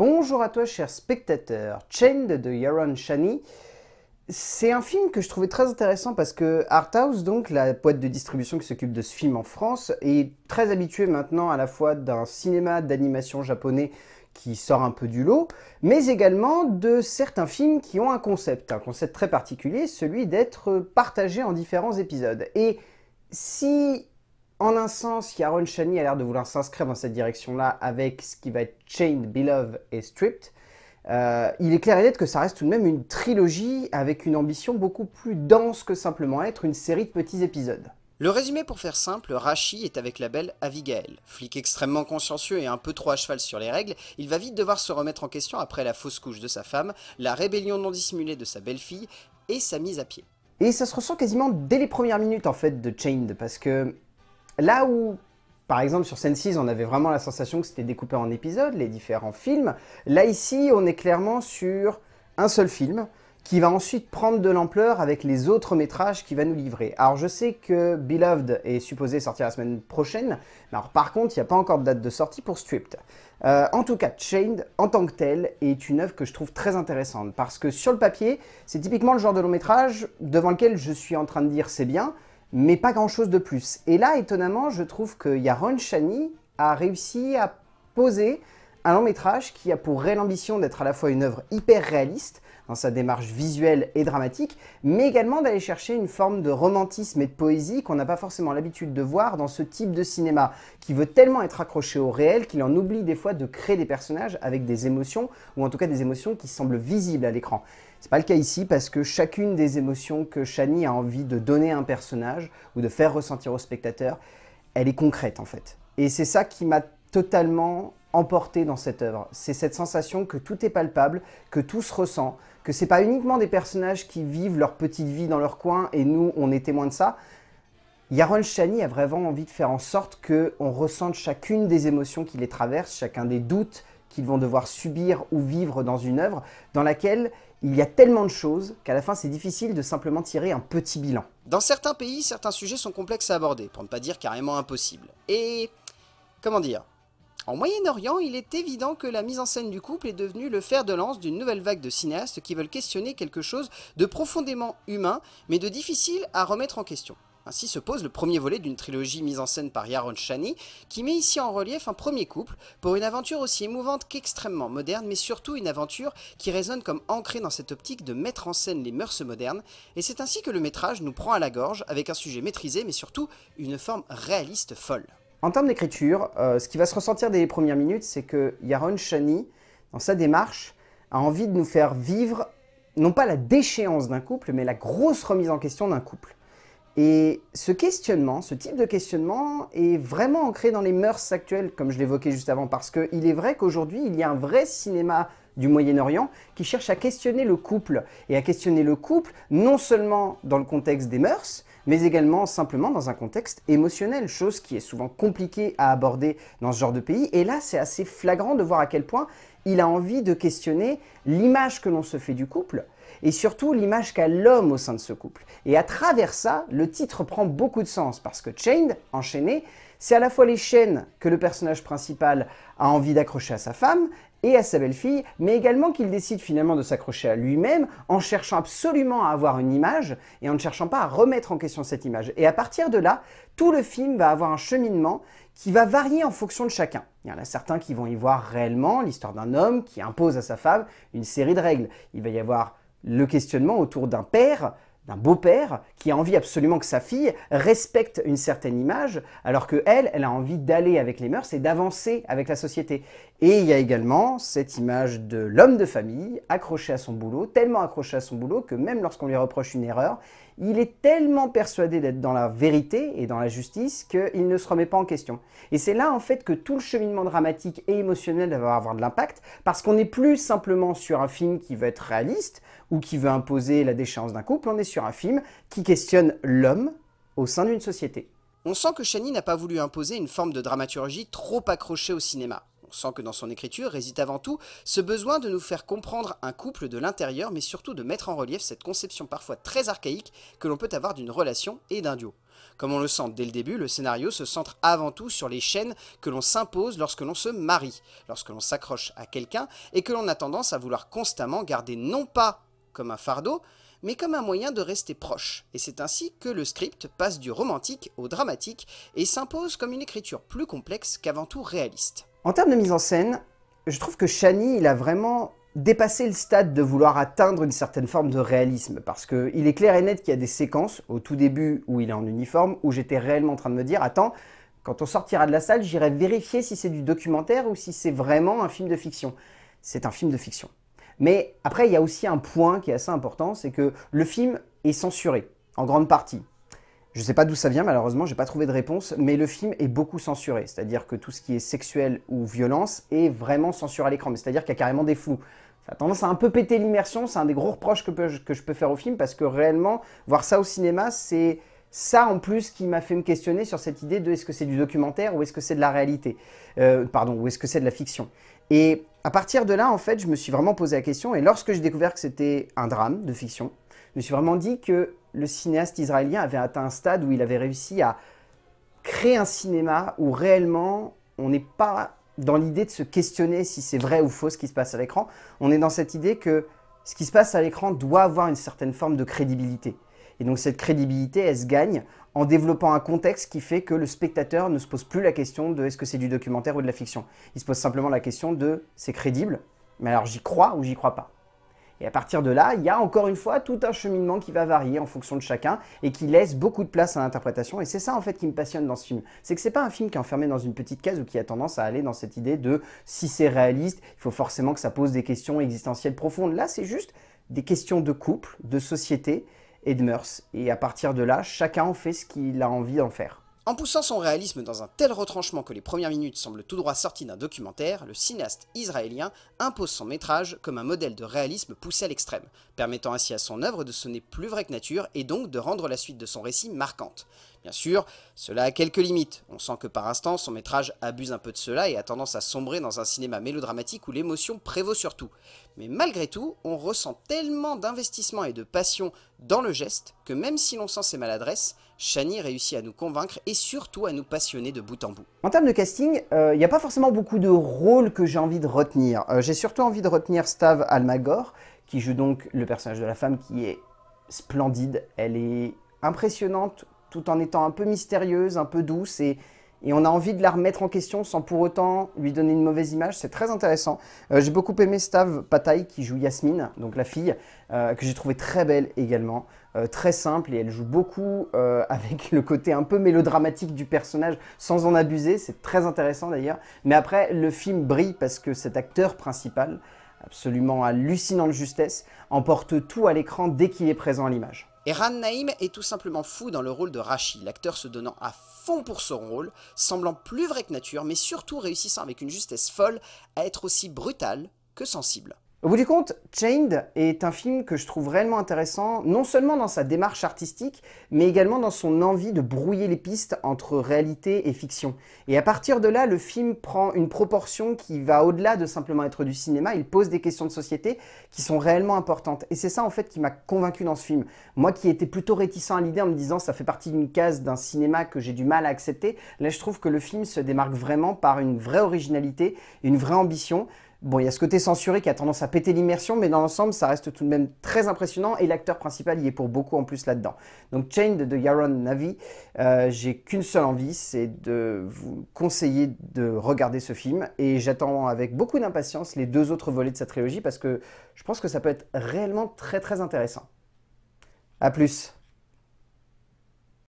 Bonjour à toi, cher spectateur. Chained de Yaron Shani. C'est un film que je trouvais très intéressant parce que Arthouse, donc la boîte de distribution qui s'occupe de ce film en France, est très habituée maintenant à la fois d'un cinéma d'animation japonais qui sort un peu du lot, mais également de certains films qui ont un concept, un concept très particulier, celui d'être partagé en différents épisodes. Et si en un sens, Yaron Shani a l'air de vouloir s'inscrire dans cette direction-là avec ce qui va être Chained, Beloved et Stripped. Euh, il est clair et net que ça reste tout de même une trilogie avec une ambition beaucoup plus dense que simplement être une série de petits épisodes. Le résumé pour faire simple, Rashi est avec la belle Avigail. Flic extrêmement consciencieux et un peu trop à cheval sur les règles, il va vite devoir se remettre en question après la fausse couche de sa femme, la rébellion non dissimulée de sa belle-fille et sa mise à pied. Et ça se ressent quasiment dès les premières minutes en fait de Chained, parce que Là où, par exemple, sur Sense6, on avait vraiment la sensation que c'était découpé en épisodes, les différents films, là ici, on est clairement sur un seul film qui va ensuite prendre de l'ampleur avec les autres métrages qu'il va nous livrer. Alors je sais que Beloved est supposé sortir la semaine prochaine, alors par contre il n'y a pas encore de date de sortie pour Stripped. Euh, en tout cas, Chained, en tant que tel, est une œuvre que je trouve très intéressante, parce que sur le papier, c'est typiquement le genre de long métrage devant lequel je suis en train de dire c'est bien, mais pas grand-chose de plus. Et là, étonnamment, je trouve que Yaron Shani a réussi à poser un long métrage qui a pour réelle ambition d'être à la fois une œuvre hyper réaliste dans sa démarche visuelle et dramatique, mais également d'aller chercher une forme de romantisme et de poésie qu'on n'a pas forcément l'habitude de voir dans ce type de cinéma, qui veut tellement être accroché au réel qu'il en oublie des fois de créer des personnages avec des émotions, ou en tout cas des émotions qui semblent visibles à l'écran. C'est pas le cas ici parce que chacune des émotions que Shani a envie de donner à un personnage ou de faire ressentir au spectateur, elle est concrète en fait. Et c'est ça qui m'a totalement emporté dans cette œuvre. C'est cette sensation que tout est palpable, que tout se ressent, que n'est pas uniquement des personnages qui vivent leur petite vie dans leur coin et nous on est témoins de ça. Yaron Shani a vraiment envie de faire en sorte que on ressente chacune des émotions qui les traversent, chacun des doutes, qu'ils vont devoir subir ou vivre dans une œuvre dans laquelle il y a tellement de choses qu'à la fin c'est difficile de simplement tirer un petit bilan. Dans certains pays, certains sujets sont complexes à aborder, pour ne pas dire carrément impossibles. Et... comment dire en Moyen-Orient, il est évident que la mise en scène du couple est devenue le fer de lance d'une nouvelle vague de cinéastes qui veulent questionner quelque chose de profondément humain, mais de difficile à remettre en question. Ainsi se pose le premier volet d'une trilogie mise en scène par Yaron Shani, qui met ici en relief un premier couple pour une aventure aussi émouvante qu'extrêmement moderne, mais surtout une aventure qui résonne comme ancrée dans cette optique de mettre en scène les mœurs modernes, et c'est ainsi que le métrage nous prend à la gorge avec un sujet maîtrisé, mais surtout une forme réaliste folle. En termes d'écriture, euh, ce qui va se ressentir dès les premières minutes, c'est que Yaron Shani, dans sa démarche, a envie de nous faire vivre non pas la déchéance d'un couple, mais la grosse remise en question d'un couple. Et ce questionnement, ce type de questionnement est vraiment ancré dans les mœurs actuelles, comme je l'évoquais juste avant, parce qu'il est vrai qu'aujourd'hui, il y a un vrai cinéma du Moyen-Orient qui cherche à questionner le couple, et à questionner le couple non seulement dans le contexte des mœurs, mais également simplement dans un contexte émotionnel, chose qui est souvent compliquée à aborder dans ce genre de pays. Et là, c'est assez flagrant de voir à quel point il a envie de questionner l'image que l'on se fait du couple, et surtout l'image qu'a l'homme au sein de ce couple. Et à travers ça, le titre prend beaucoup de sens parce que Chained, enchaîné, c'est à la fois les chaînes que le personnage principal a envie d'accrocher à sa femme et à sa belle-fille, mais également qu'il décide finalement de s'accrocher à lui-même en cherchant absolument à avoir une image et en ne cherchant pas à remettre en question cette image. Et à partir de là, tout le film va avoir un cheminement qui va varier en fonction de chacun. Il y en a certains qui vont y voir réellement l'histoire d'un homme qui impose à sa femme une série de règles. Il va y avoir le questionnement autour d'un père, d'un beau-père, qui a envie absolument que sa fille respecte une certaine image, alors que elle, elle a envie d'aller avec les mœurs et d'avancer avec la société. Et il y a également cette image de l'homme de famille accroché à son boulot, tellement accroché à son boulot que même lorsqu'on lui reproche une erreur, il est tellement persuadé d'être dans la vérité et dans la justice qu'il ne se remet pas en question. Et c'est là en fait que tout le cheminement dramatique et émotionnel va avoir de l'impact, parce qu'on n'est plus simplement sur un film qui veut être réaliste ou qui veut imposer la déchéance d'un couple, on est sur un film qui questionne l'homme au sein d'une société. On sent que Shani n'a pas voulu imposer une forme de dramaturgie trop accrochée au cinéma. On sent que dans son écriture réside avant tout ce besoin de nous faire comprendre un couple de l'intérieur, mais surtout de mettre en relief cette conception parfois très archaïque que l'on peut avoir d'une relation et d'un duo. Comme on le sent dès le début, le scénario se centre avant tout sur les chaînes que l'on s'impose lorsque l'on se marie, lorsque l'on s'accroche à quelqu'un et que l'on a tendance à vouloir constamment garder non pas comme un fardeau, mais comme un moyen de rester proche. Et c'est ainsi que le script passe du romantique au dramatique et s'impose comme une écriture plus complexe qu'avant tout réaliste. En termes de mise en scène, je trouve que Shani, il a vraiment dépassé le stade de vouloir atteindre une certaine forme de réalisme, parce qu'il est clair et net qu'il y a des séquences, au tout début où il est en uniforme, où j'étais réellement en train de me dire, attends, quand on sortira de la salle, j'irai vérifier si c'est du documentaire ou si c'est vraiment un film de fiction. C'est un film de fiction. Mais après, il y a aussi un point qui est assez important, c'est que le film est censuré, en grande partie. Je ne sais pas d'où ça vient, malheureusement, j'ai pas trouvé de réponse, mais le film est beaucoup censuré, c'est-à-dire que tout ce qui est sexuel ou violence est vraiment censuré à l'écran, c'est-à-dire qu'il y a carrément des fous. Ça a tendance à un peu péter l'immersion, c'est un des gros reproches que, je peux faire au film, parce que réellement, voir ça au cinéma, c'est ça en plus qui m'a fait me questionner sur cette idée de est-ce que c'est du documentaire ou est-ce que c'est de la réalité, euh, pardon, ou est-ce que c'est de la fiction. Et à partir de là, en fait, je me suis vraiment posé la question, et lorsque j'ai découvert que c'était un drame de fiction, je me suis vraiment dit que le cinéaste israélien avait atteint un stade où il avait réussi à créer un cinéma où réellement on n'est pas dans l'idée de se questionner si c'est vrai ou faux ce qui se passe à l'écran. On est dans cette idée que ce qui se passe à l'écran doit avoir une certaine forme de crédibilité. Et donc cette crédibilité, elle se gagne en développant un contexte qui fait que le spectateur ne se pose plus la question de est-ce que c'est du documentaire ou de la fiction. Il se pose simplement la question de c'est crédible, mais alors j'y crois ou j'y crois pas. Et à partir de là, il y a encore une fois tout un cheminement qui va varier en fonction de chacun et qui laisse beaucoup de place à l'interprétation. Et c'est ça en fait qui me passionne dans ce film. C'est que c'est pas un film qui est enfermé dans une petite case ou qui a tendance à aller dans cette idée de si c'est réaliste, il faut forcément que ça pose des questions existentielles profondes. Là, c'est juste des questions de couple, de société et de mœurs. Et à partir de là, chacun en fait ce qu'il a envie d'en faire. En poussant son réalisme dans un tel retranchement que les premières minutes semblent tout droit sorties d'un documentaire, le cinéaste israélien impose son métrage comme un modèle de réalisme poussé à l'extrême, permettant ainsi à son œuvre de sonner plus vrai que nature et donc de rendre la suite de son récit marquante. Bien sûr, cela a quelques limites, on sent que par instant son métrage abuse un peu de cela et a tendance à sombrer dans un cinéma mélodramatique où l'émotion prévaut surtout. Mais malgré tout, on ressent tellement d'investissement et de passion dans le geste que même si l'on sent ses maladresses, Shani réussit à nous convaincre et surtout à nous passionner de bout en bout. En termes de casting, euh, il n'y a pas forcément beaucoup de rôles que j'ai envie de retenir. Euh, j'ai surtout envie de retenir Stav Almagor, qui joue donc le personnage de la femme qui est splendide. Elle est impressionnante tout en étant un peu mystérieuse, un peu douce et et on a envie de la remettre en question sans pour autant lui donner une mauvaise image. C'est très intéressant. Euh, j'ai beaucoup aimé Stav Patay qui joue Yasmine, donc la fille, euh, que j'ai trouvé très belle également. Euh, très simple et elle joue beaucoup avec le côté un peu mélodramatique du personnage sans en abuser, c'est très intéressant d'ailleurs. Mais après, le film brille parce que cet acteur principal, absolument hallucinant de justesse, emporte tout à l'écran dès qu'il est présent à l'image. Et Ran Naim est tout simplement fou dans le rôle de Rashi, l'acteur se donnant à fond pour son rôle, semblant plus vrai que nature, mais surtout réussissant avec une justesse folle à être aussi brutal que sensible. Au bout du compte, Chained est un film que je trouve réellement intéressant, non seulement dans sa démarche artistique, mais également dans son envie de brouiller les pistes entre réalité et fiction. Et à partir de là, le film prend une proportion qui va au-delà de simplement être du cinéma, il pose des questions de société qui sont réellement importantes. Et c'est ça en fait qui m'a convaincu dans ce film. Moi qui étais plutôt réticent à l'idée en me disant ça fait partie d'une case d'un cinéma que j'ai du mal à accepter, là je trouve que le film se démarque vraiment par une vraie originalité, une vraie ambition. Bon, il y a ce côté censuré qui a tendance à péter l'immersion, mais dans l'ensemble, ça reste tout de même très impressionnant et l'acteur principal y est pour beaucoup en plus là-dedans. Donc, Chained de Yaron Navi, euh, j'ai qu'une seule envie, c'est de vous conseiller de regarder ce film et j'attends avec beaucoup d'impatience les deux autres volets de sa trilogie parce que je pense que ça peut être réellement très très intéressant. A plus!